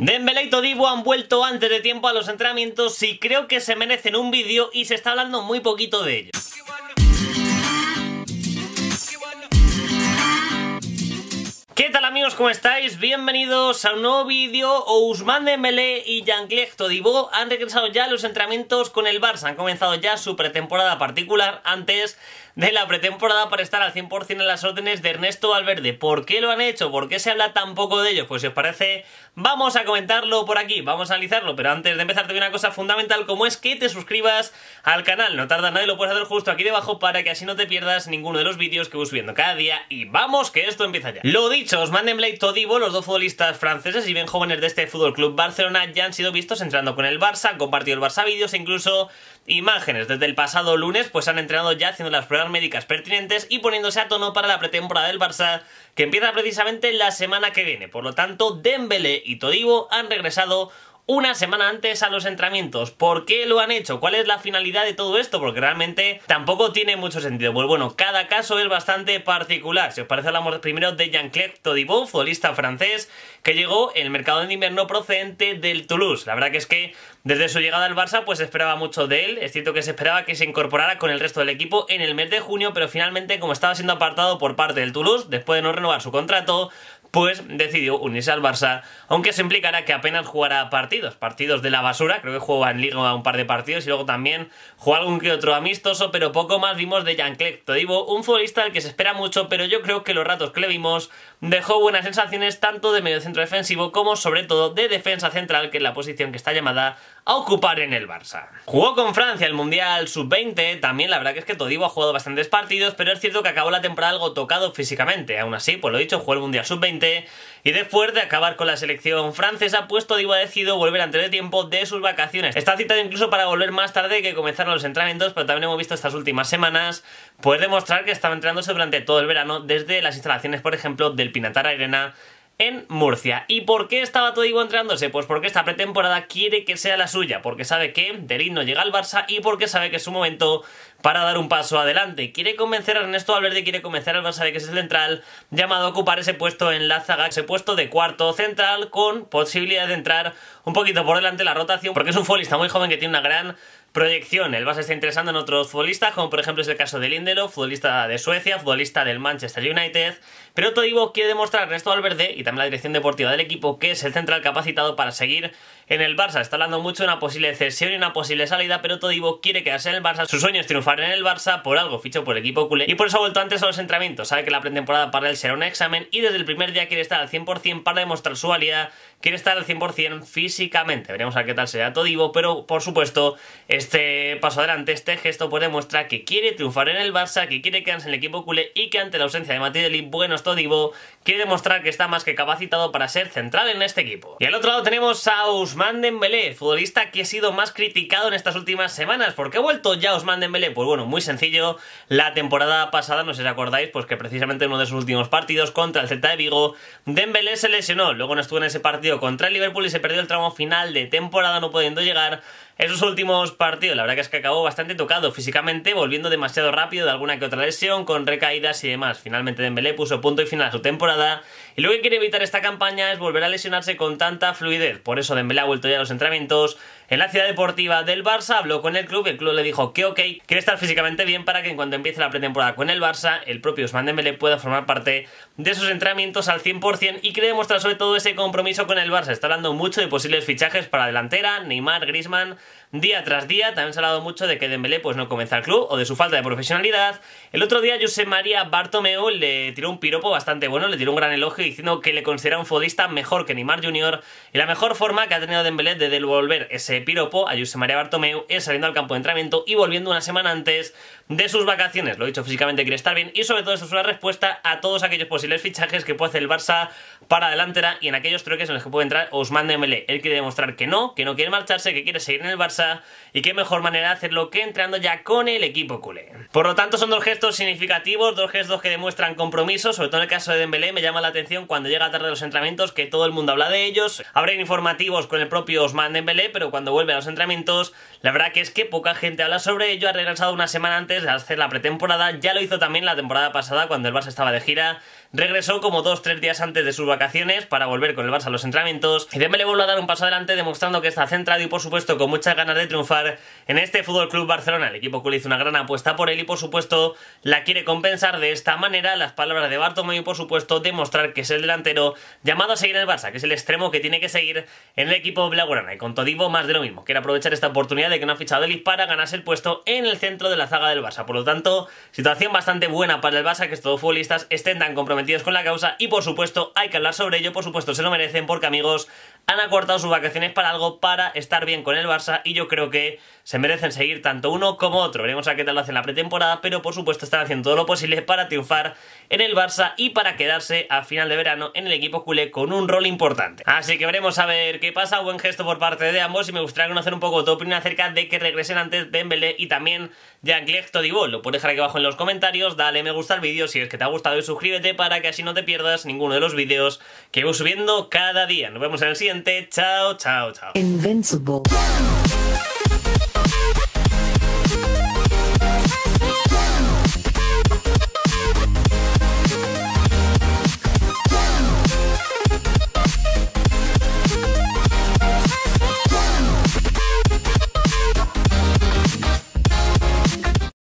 Dembélé y Todibo han vuelto antes de tiempo a los entrenamientos y creo que se merecen un vídeo y se está hablando muy poquito de ellos. ¿Qué tal amigos? ¿Cómo estáis? Bienvenidos a un nuevo vídeo. Ousmane Dembélé y jean claude Todibo han regresado ya a los entrenamientos con el Barça. Han comenzado ya su pretemporada particular antes de la pretemporada para estar al 100% en las órdenes de Ernesto Valverde. ¿Por qué lo han hecho? ¿Por qué se habla tan poco de ellos? Pues si os parece, vamos a comentarlo por aquí, vamos a analizarlo, pero antes de empezar te doy una cosa fundamental como es que te suscribas al canal, no tarda nada y lo puedes hacer justo aquí debajo para que así no te pierdas ninguno de los vídeos que voy subiendo cada día y vamos que esto empieza ya. Lo dicho, os Blake y Todibo, los dos futbolistas franceses y bien jóvenes de este Fútbol Club Barcelona ya han sido vistos entrando con el Barça, han compartido el Barça vídeos e incluso imágenes. Desde el pasado lunes pues han entrenado ya haciendo las pruebas médicas pertinentes y poniéndose a tono para la pretemporada del Barça, que empieza precisamente la semana que viene. Por lo tanto, Dembélé y Todibo han regresado una semana antes a los entrenamientos. ¿Por qué lo han hecho? ¿Cuál es la finalidad de todo esto? Porque realmente tampoco tiene mucho sentido. Pues bueno, cada caso es bastante particular. Si os parece, hablamos primero de Jean-Claude Todibon, futbolista francés, que llegó en el mercado de invierno procedente del Toulouse. La verdad que es que desde su llegada al Barça, pues esperaba mucho de él. Es cierto que se esperaba que se incorporara con el resto del equipo en el mes de junio, pero finalmente, como estaba siendo apartado por parte del Toulouse, después de no renovar su contrato, pues decidió unirse al Barça, aunque se implicará que apenas jugará partidos, partidos de la basura, creo que jugaba en Liga un par de partidos y luego también jugó algún que otro amistoso, pero poco más vimos de Jean-Claude Todibo, un futbolista al que se espera mucho, pero yo creo que los ratos que le vimos dejó buenas sensaciones tanto de medio centro defensivo como sobre todo de defensa central, que es la posición que está llamada a ocupar en el Barça. Jugó con Francia el Mundial Sub-20, también la verdad que es que Todibo ha jugado bastantes partidos, pero es cierto que acabó la temporada algo tocado físicamente, aún así, por pues lo dicho, jugó el Mundial Sub-20 y después de acabar con la selección francesa, puesto divo ha decidido volver antes de tiempo de sus vacaciones. Está citado incluso para volver más tarde que comenzar los entrenamientos, pero también hemos visto estas últimas semanas puede demostrar que estaba entrenándose durante todo el verano desde las instalaciones, por ejemplo, del Pinatar Arena en Murcia. ¿Y por qué estaba y entrándose Pues porque esta pretemporada quiere que sea la suya, porque sabe que del no llega al Barça y porque sabe que es su momento para dar un paso adelante. Quiere convencer a Ernesto Valverde, quiere convencer al Barça de que es el central, llamado a ocupar ese puesto en la zaga, ese puesto de cuarto central, con posibilidad de entrar un poquito por delante la rotación, porque es un futbolista muy joven que tiene una gran Proyección. El base está interesando en otros futbolistas, como por ejemplo es el caso de Lindelof, futbolista de Suecia, futbolista del Manchester United. Pero Todibo quiere demostrar resto al verde, y también la dirección deportiva del equipo que es el central capacitado para seguir en el Barça está hablando mucho de una posible cesión y una posible salida, pero Todibo quiere quedarse en el Barça. Su sueño es triunfar en el Barça, por algo fichó por el equipo culé y por eso ha vuelto antes a los entrenamientos. Sabe que la pretemporada para él será un examen y desde el primer día quiere estar al 100% para demostrar su valía, quiere estar al 100% físicamente. Veremos a qué tal será Todibo, pero por supuesto, este paso adelante, este gesto, puede demostrar que quiere triunfar en el Barça, que quiere quedarse en el equipo culé y que ante la ausencia de Matideli, buenos Todibo, quiere demostrar que está más que capacitado para ser central en este equipo. Y al otro lado tenemos a Osman Dembélé, futbolista que ha sido más criticado en estas últimas semanas. ¿Por qué ha vuelto ya Ousmane Dembélé? Pues bueno, muy sencillo. La temporada pasada, no sé si acordáis, pues que precisamente en uno de sus últimos partidos contra el Celta de Vigo, Dembélé se lesionó. Luego no estuvo en ese partido contra el Liverpool y se perdió el tramo final de temporada no pudiendo llegar esos últimos partidos, la verdad que es que acabó bastante tocado físicamente, volviendo demasiado rápido de alguna que otra lesión, con recaídas y demás. Finalmente Dembélé puso punto y final a su temporada, y lo que quiere evitar esta campaña es volver a lesionarse con tanta fluidez. Por eso Dembélé ha vuelto ya a los entrenamientos, en la ciudad deportiva del Barça habló con el club y el club le dijo que ok, quiere estar físicamente bien para que en cuanto empiece la pretemporada con el Barça, el propio Usman Dembélé pueda formar parte de sus entrenamientos al 100% y quiere demostrar sobre todo ese compromiso con el Barça. Está hablando mucho de posibles fichajes para delantera, Neymar, Griezmann, día tras día. También se ha hablado mucho de que Dembélé pues no comienza el club o de su falta de profesionalidad. El otro día José María Bartomeu le tiró un piropo bastante bueno, le tiró un gran elogio diciendo que le considera un futbolista mejor que Neymar Jr. y la mejor forma que ha tenido Dembélé de devolver ese piropo a Jose María Bartomeu es saliendo al campo de entrenamiento y volviendo una semana antes de sus vacaciones. Lo he dicho, físicamente quiere estar bien y sobre todo eso es una respuesta a todos aquellos posibles fichajes que puede hacer el Barça para delantera y en aquellos truques en los que puede entrar Ousmane Dembélé. Él quiere demostrar que no, que no quiere marcharse, que quiere seguir en el Barça y qué mejor manera de hacerlo que entrando ya con el equipo culé. Por lo tanto, son dos gestos significativos, dos gestos que demuestran compromiso, sobre todo en el caso de Dembélé me llama la atención cuando llega tarde los entrenamientos que todo el mundo habla de ellos. Habrá informativos con el propio Ousmane Dembélé, pero cuando vuelve a los entrenamientos. La verdad que es que poca gente habla sobre ello, ha regresado una semana antes de hacer la pretemporada, ya lo hizo también la temporada pasada cuando el Barça estaba de gira regresó como dos, tres días antes de sus vacaciones para volver con el Barça a los entrenamientos y le vuelve a dar un paso adelante demostrando que está centrado y por supuesto con muchas ganas de triunfar en este Fútbol Club Barcelona. El equipo que le hizo una gran apuesta por él y por supuesto la quiere compensar de esta manera las palabras de Bartomeu y por supuesto demostrar que es el delantero llamado a seguir en el Barça, que es el extremo que tiene que seguir en el equipo blaugrana y con Todivo más de lo mismo. Quiere aprovechar esta oportunidad de que no ha fichado elis para ganarse el puesto en el centro de la zaga del Barça. Por lo tanto, situación bastante buena para el Barça que estos futbolistas estén tan comprometidos metidos con la causa y por supuesto hay que hablar sobre ello, por supuesto se lo merecen porque amigos han acortado sus vacaciones para algo, para estar bien con el Barça y yo creo que se merecen seguir tanto uno como otro. Veremos a qué tal lo hacen la pretemporada, pero por supuesto están haciendo todo lo posible para triunfar en el Barça y para quedarse a final de verano en el equipo culé con un rol importante. Así que veremos a ver qué pasa, buen gesto por parte de ambos y me gustaría conocer un poco tu opinión acerca de que regresen antes de Dembélé y también de claude Todibol. Lo puedes dejar aquí abajo en los comentarios, dale me gusta al vídeo si es que te ha gustado y suscríbete para para que así no te pierdas ninguno de los vídeos que voy subiendo cada día. Nos vemos en el siguiente. Chao, chao, chao.